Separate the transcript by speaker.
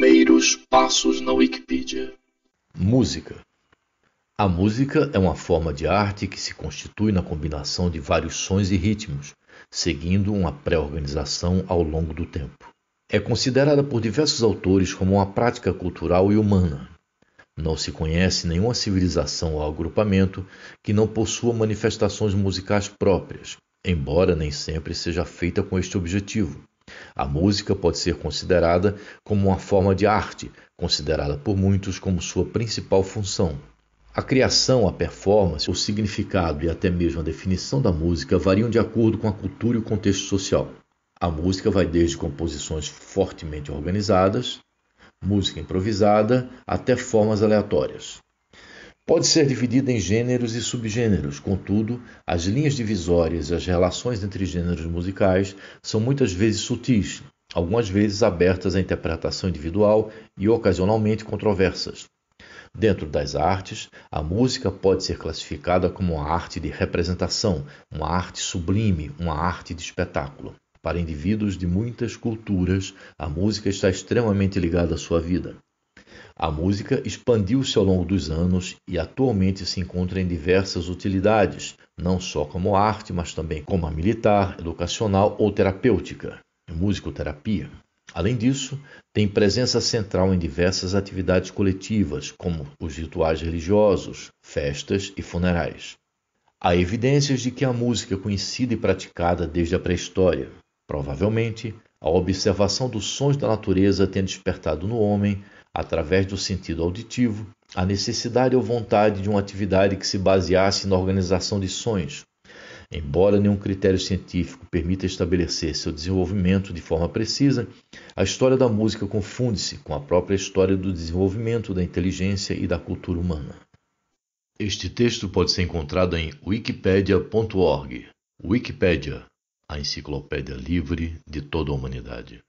Speaker 1: Primeiros passos na Wikipedia. Música. A música é uma forma de arte que se constitui na combinação de vários sons e ritmos, seguindo uma pré-organização ao longo do tempo. É considerada por diversos autores como uma prática cultural e humana. Não se conhece nenhuma civilização ou agrupamento que não possua manifestações musicais próprias, embora nem sempre seja feita com este objetivo. A música pode ser considerada como uma forma de arte, considerada por muitos como sua principal função. A criação, a performance, o significado e até mesmo a definição da música variam de acordo com a cultura e o contexto social. A música vai desde composições fortemente organizadas, música improvisada, até formas aleatórias pode ser dividida em gêneros e subgêneros, contudo, as linhas divisórias e as relações entre gêneros musicais são muitas vezes sutis, algumas vezes abertas à interpretação individual e ocasionalmente controversas. Dentro das artes, a música pode ser classificada como uma arte de representação, uma arte sublime, uma arte de espetáculo. Para indivíduos de muitas culturas, a música está extremamente ligada à sua vida. A música expandiu-se ao longo dos anos e atualmente se encontra em diversas utilidades, não só como arte, mas também como a militar, educacional ou terapêutica, musicoterapia. Além disso, tem presença central em diversas atividades coletivas, como os rituais religiosos, festas e funerais. Há evidências de que a música é conhecida e praticada desde a pré-história. Provavelmente, a observação dos sons da natureza tem despertado no homem através do sentido auditivo, a necessidade ou vontade de uma atividade que se baseasse na organização de sonhos. Embora nenhum critério científico permita estabelecer seu desenvolvimento de forma precisa, a história da música confunde-se com a própria história do desenvolvimento da inteligência e da cultura humana. Este texto pode ser encontrado em wikipedia.org. Wikipedia, a enciclopédia livre de toda a humanidade.